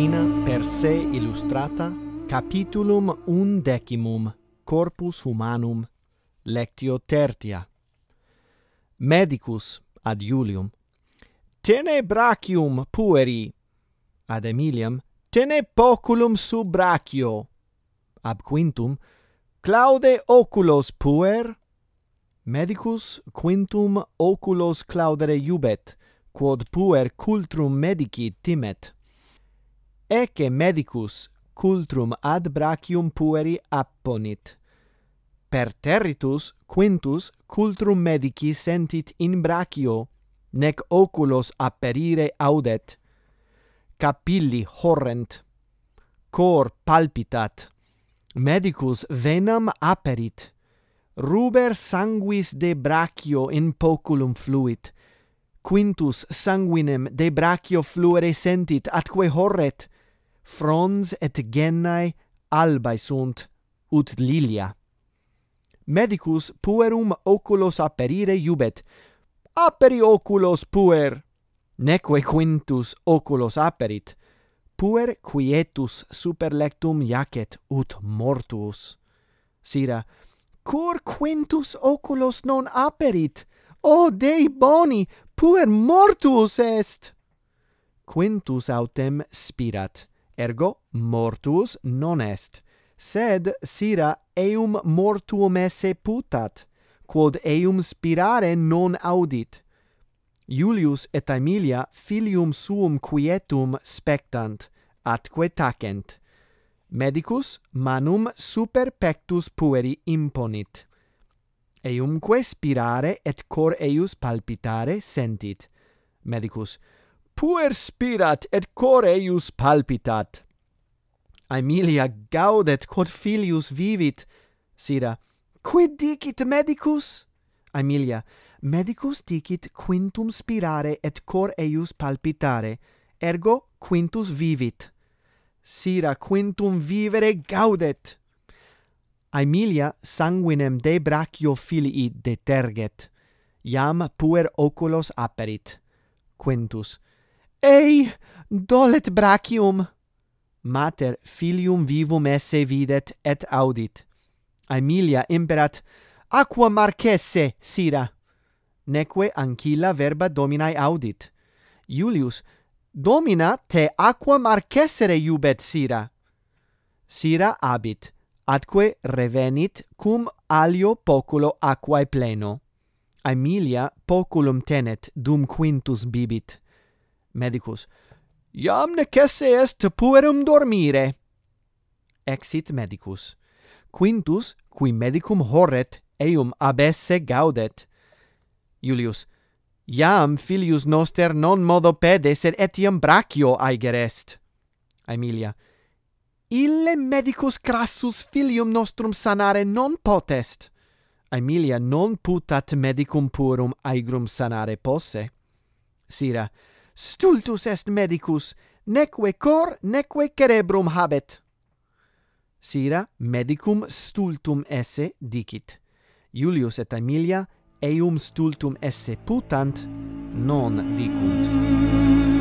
latina per se illustrata capitulum undecimum corpus humanum lectio tertia medicus ad iulium tene brachium pueri ad emilium tene poculum sub brachio ab quintum claude oculos puer medicus quintum oculos claudere iubet quod puer cultrum medici timet ecce medicus cultrum ad brachium pueri apponit. Per territus quintus cultrum medici sentit in brachio, nec oculos aperire audet. Capilli horrent, cor palpitat, medicus venam aperit, ruber sanguis de brachio in poculum fluit, quintus sanguinem de brachio fluere sentit, atque horret, frons et gennae albae sunt ut lilia medicus puerum oculos aperire iubet aperi oculos puer neque quintus oculos aperit puer quietus super lectum jacet ut mortuus sira cor quintus oculos non aperit o dei boni puer mortuus est quintus autem spirat ergo mortuus non est sed sira eum mortuum esse putat quod eum spirare non audit Iulius et Aemilia filium suum quietum spectant atque tacent Medicus manum super pectus pueri imponit. Eumque spirare et cor eius palpitare sentit. Medicus, puer spirat et cor eius palpitat. Aemilia gaudet quod filius vivit, sira, quid dicit medicus? Aemilia, medicus dicit quintum spirare et cor eius palpitare, ergo quintus vivit. Sira quintum vivere gaudet. Aemilia sanguinem de brachio filii deterget. Iam puer oculos aperit. Quintus. Quintus. Ei, dolet brachium! Mater filium vivum esse videt et audit. Aemilia imperat, aqua marcesse, sira! Neque anchilla verba dominae audit. Iulius, domina te aqua marcessere iubet, sira! Sira abit, atque revenit cum alio poculo aquae pleno. Aemilia poculum tenet dum quintus bibit. Medicus. Iam nec esse est puerum dormire. Exit medicus. Quintus, qui medicum horret, eum ab gaudet. Iulius. Iam filius noster non modo pede, sed etiam bracio aiger est. Aemilia. Ille medicus crassus filium nostrum sanare non potest. Aemilia non putat medicum PUERUM aigrum sanare posse. Sira. Stultus est medicus, neque cor, neque cerebrum habet. Sira, medicum stultum esse, dicit. Iulius et Emilia, eum stultum esse putant, non dicunt.